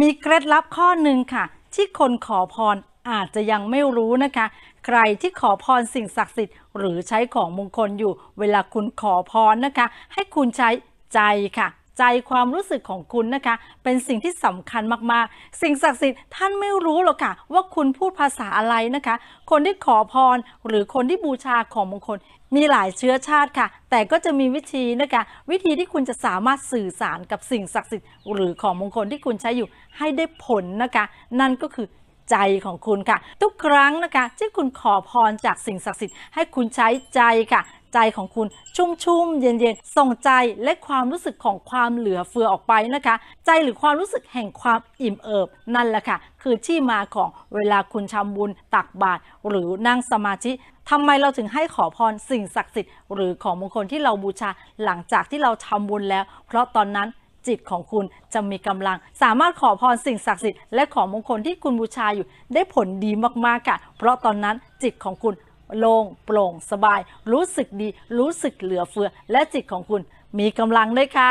มีเคล็ดลับข้อหนึ่งค่ะ ที่คนขอพรอาจจะยังไม่รู้นะคะ ใครที่ขอพรสิ่งศักดิ์สิทธิ์หรือใช้ของมงคลอยู่ เวลาคุณขอพรนะคะ ให้คุณใช้ใจค่ะใจความรู้สึกของคุณนะคะ เป็นสิ่งที่สำคัญมากๆ สิ่งศักดิ์สิทธิ์ท่านไม่รู้หรอกค่ะว่าคุณพูดภาษาอะไรนะคะ คนที่ขอพร หรือคนที่บูชาของมงคล มีหลายเชื้อชาติค่ะ แต่ก็จะมีวิธีนะคะ วิธีที่คุณจะสามารถสื่อสารกับสิ่งศักดิ์สิทธิ์หรือของมงคลที่คุณใช้อยู่ให้ได้ผลนะคะ นั่นก็คือใจของคุณค่ะ ทุกครั้งนะคะ ที่คุณขอพรจากสิ่งศักดิ์สิทธิ์ให้คุณใช้ใจค่ะใจของคุณชุ่มช่มเย็นเย็นส่งใจและความรู้สึกของความเหลือเฟือออกไปนะคะ ใจหรือความรู้สึกแห่งความอิ่มเอิบ นั่นแหละค่ะ คือที่มาของเวลาคุณทำบุญ ตักบาตรหรือนั่งสมาธิทำไมเราถึงให้ขอพรสิ่งศักดิ์สิทธิ์หรือของมงคลที่เราบูชา หลังจากที่เราทำบุญแล้ว เพราะตอนนั้นจิตของคุณจะมีกำลัง สามารถขอพรสิ่งศักดิ์สิทธิ์และของมงคลที่คุณบูชาอยู่ได้ผลดีมากๆค่ะเพราะตอนนั้นจิตของคุณโล่งโปร่งสบาย รู้สึกดี รู้สึกเหลือเฟือ และจิตของคุณมีกำลังด้วยค่ะ